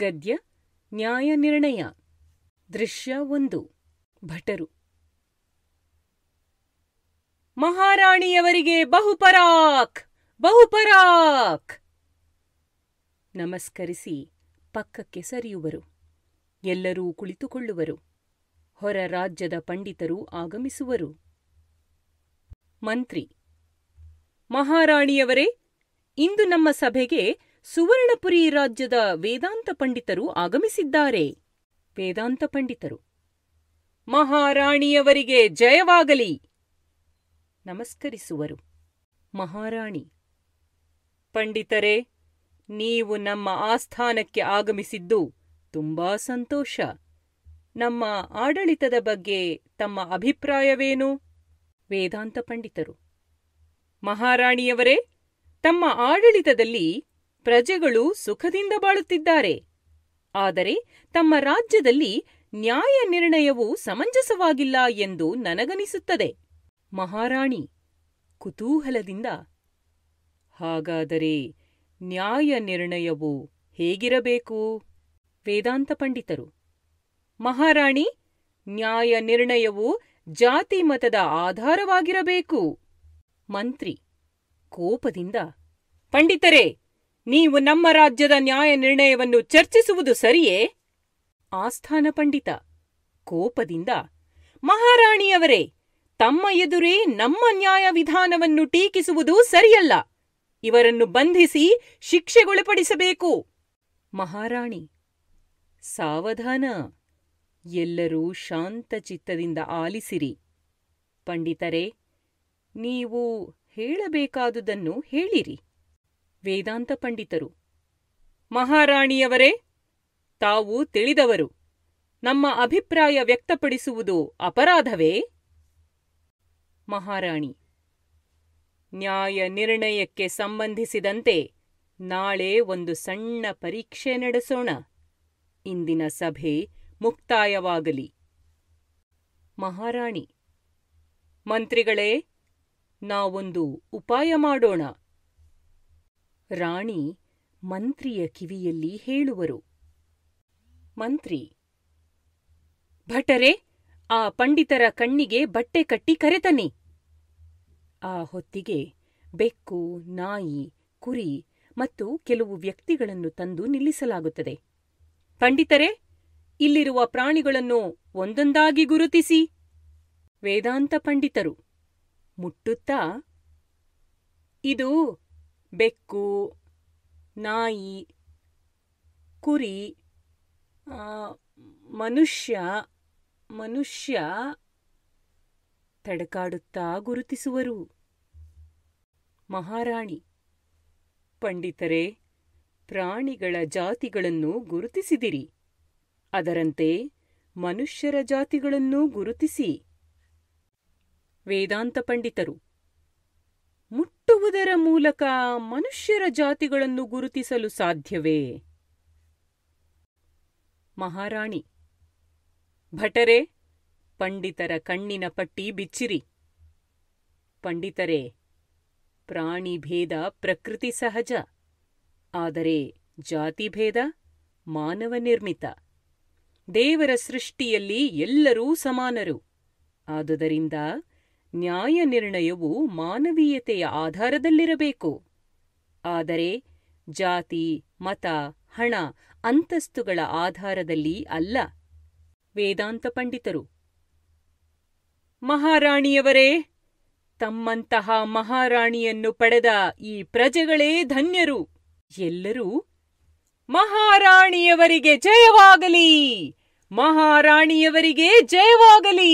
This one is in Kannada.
ಗದ್ಯ ನಿರ್ಣಯ ದೃಶ್ಯ ಒಂದು ಭಟರು ಮಹಾರಾಣಿಯವರಿಗೆ ಬಹುಪರಾಕ್ ಬಹುಪರಾಕ್ ನಮಸ್ಕರಿಸಿ ಪಕ್ಕಕ್ಕೆ ಸರಿಯುವರು ಎಲ್ಲರೂ ಕುಳಿತುಕೊಳ್ಳುವರು ಹೊರ ರಾಜ್ಯದ ಪಂಡಿತರು ಆಗಮಿಸುವರು ಮಂತ್ರಿ ಮಹಾರಾಣಿಯವರೇ ಇಂದು ನಮ್ಮ ಸಭೆಗೆ ಸುವರ್ಣಪುರಿ ರಾಜ್ಯದ ವೇದಾಂತ ಪಂಡಿತರು ಆಗಮಿಸಿದ್ದಾರೆ ವೇದಾಂತ ಪಂಡಿತರು ಮಹಾರಾಣಿಯವರಿಗೆ ಜಯವಾಗಲಿ ನಮಸ್ಕರಿಸುವರು ಮಹಾರಾಣಿ ಪಂಡಿತರೇ ನೀವು ನಮ್ಮ ಆಸ್ಥಾನಕ್ಕೆ ಆಗಮಿಸಿದ್ದು ತುಂಬಾ ಸಂತೋಷ ನಮ್ಮ ಆಡಳಿತದ ಬಗ್ಗೆ ತಮ್ಮ ಅಭಿಪ್ರಾಯವೇನು ವೇದಾಂತ ಪಂಡಿತರು ಮಹಾರಾಣಿಯವರೇ ತಮ್ಮ ಆಡಳಿತದಲ್ಲಿ ಪ್ರಜೆಗಳು ಸುಖದಿಂದ ಬಾಳುತ್ತಿದ್ದಾರೆ ಆದರೆ ತಮ್ಮ ರಾಜ್ಯದಲ್ಲಿ ನ್ಯಾಯ ನಿರ್ಣಯವು ಸಮಂಜಸವಾಗಿಲ್ಲ ಎಂದು ನನಗನಿಸುತ್ತದೆ ಮಹಾರಾಣಿ ಕುತೂಹಲದಿಂದ ಹಾಗಾದರೆ ನ್ಯಾಯ ನಿರ್ಣಯವು ಹೇಗಿರಬೇಕು ವೇದಾಂತ ಪಂಡಿತರು ಮಹಾರಾಣಿ ನ್ಯಾಯ ನಿರ್ಣಯವು ಜಾತಿ ಮತದ ಆಧಾರವಾಗಿರಬೇಕು ಮಂತ್ರಿ ಕೋಪದಿಂದ ಪಂಡಿತರೇ ನೀವು ನಮ್ಮ ರಾಜ್ಯದ ನ್ಯಾಯ ನಿರ್ಣಯವನ್ನು ಚರ್ಚಿಸುವುದು ಸರಿಯೇ ಆಸ್ಥಾನ ಪಂಡಿತ ಕೋಪದಿಂದ ಮಹಾರಾಣಿಯವರೇ ತಮ್ಮ ಎದುರೇ ನಮ್ಮ ನ್ಯಾಯ ವಿಧಾನವನ್ನು ಟೀಕಿಸುವುದು ಸರಿಯಲ್ಲ ಇವರನ್ನು ಬಂಧಿಸಿ ಶಿಕ್ಷೆಗೊಳಪಡಿಸಬೇಕು ಮಹಾರಾಣಿ ಸಾವಧಾನ ಎಲ್ಲರೂ ಶಾಂತಚಿತ್ತದಿಂದ ಆಲಿಸಿರಿ ಪಂಡಿತರೇ ನೀವು ಹೇಳಬೇಕಾದುದನ್ನು ಹೇಳಿರಿ ವೇದಾಂತ ಪಂಡಿತರು ಮಹಾರಾಣಿಯವರೇ ತಾವು ತಿಳಿದವರು ನಮ್ಮ ಅಭಿಪ್ರಾಯ ವ್ಯಕ್ತಪಡಿಸುವುದು ಅಪರಾಧವೇ ಮಹಾರಾಣಿ ನ್ಯಾಯ ನಿರ್ಣಯಕ್ಕೆ ಸಂಬಂಧಿಸಿದಂತೆ ನಾಳೆ ಒಂದು ಸಣ್ಣ ಪರೀಕ್ಷೆ ನಡೆಸೋಣ ಇಂದಿನ ಸಭೆ ಮುಕ್ತಾಯವಾಗಲಿ ಮಹಾರಾಣಿ ಮಂತ್ರಿಗಳೇ ನಾವೊಂದು ಉಪಾಯ ಮಾಡೋಣ ರಾಣಿ ಮಂತ್ರಿಯ ಕಿವಿಯಲ್ಲಿ ಹೇಳುವರು ಮಂತ್ರಿ ಭಟರೆ ಆ ಪಂಡಿತರ ಕಣ್ಣಿಗೆ ಬಟ್ಟೆ ಕಟ್ಟಿ ಕರೆತನಿ ಆ ಹೊತ್ತಿಗೆ ಬೆಕ್ಕು ನಾಯಿ ಕುರಿ ಮತ್ತು ಕೆಲವು ವ್ಯಕ್ತಿಗಳನ್ನು ತಂದು ನಿಲ್ಲಿಸಲಾಗುತ್ತದೆ ಪಂಡಿತರೇ ಇಲ್ಲಿರುವ ಪ್ರಾಣಿಗಳನ್ನು ಒಂದೊಂದಾಗಿ ಗುರುತಿಸಿ ವೇದಾಂತ ಪಂಡಿತರು ಮುಟ್ಟುತ್ತಾ ಇದು ಬೆಕ್ಕು ನಾಯಿ ಕುರಿ ಮನುಷ್ಯ ಮನುಷ್ಯ ತಡಕಾಡುತ್ತಾ ಗುರುತಿಸುವರು ಮಹಾರಾಣಿ ಪಂಡಿತರೇ ಪ್ರಾಣಿಗಳ ಜಾತಿಗಳನ್ನು ಗುರುತಿಸಿದಿರಿ ಅದರಂತೆ ಮನುಷ್ಯರ ಜಾತಿಗಳನ್ನೂ ಗುರುತಿಸಿ ವೇದಾಂತ ಪಂಡಿತರು ಯಾವುದರ ಮೂಲಕ ಮನುಷ್ಯರ ಜಾತಿಗಳನ್ನು ಗುರುತಿಸಲು ಸಾಧ್ಯವೇ ಮಹಾರಾಣಿ ಭಟರೆ ಪಂಡಿತರ ಕಣ್ಣಿನ ಪಟ್ಟಿ ಬಿಚ್ಚಿರಿ ಪಂಡಿತರೇ ಪ್ರಾಣಿ ಭೇದ ಪ್ರಕೃತಿ ಸಹಜ ಆದರೆ ಜಾತಿಭೇದ ಮಾನವ ನಿರ್ಮಿತ ದೇವರ ಸೃಷ್ಟಿಯಲ್ಲಿ ಎಲ್ಲರೂ ಸಮಾನರು ಆದುದರಿಂದ ನ್ಯಾಯ ನಿರ್ಣಯವು ಮಾನವೀಯತೆಯ ಆಧಾರದಲ್ಲಿರಬೇಕು ಆದರೆ ಜಾತಿ ಮತ ಹಣ ಅಂತಸ್ತುಗಳ ಆಧಾರದಲ್ಲಿ ಅಲ್ಲ ವೇದಾಂತ ಪಂಡಿತರು ಮಹಾರಾಣಿಯವರೇ ತಮ್ಮಂತಹ ಮಹಾರಾಣಿಯನ್ನು ಪಡೆದ ಈ ಪ್ರಜೆಗಳೇ ಧನ್ಯರು ಎಲ್ಲರೂ ಮಹಾರಾಣಿಯವರಿಗೆ ಜಯವಾಗಲಿ ಮಹಾರಾಣಿಯವರಿಗೆ ಜಯವಾಗಲಿ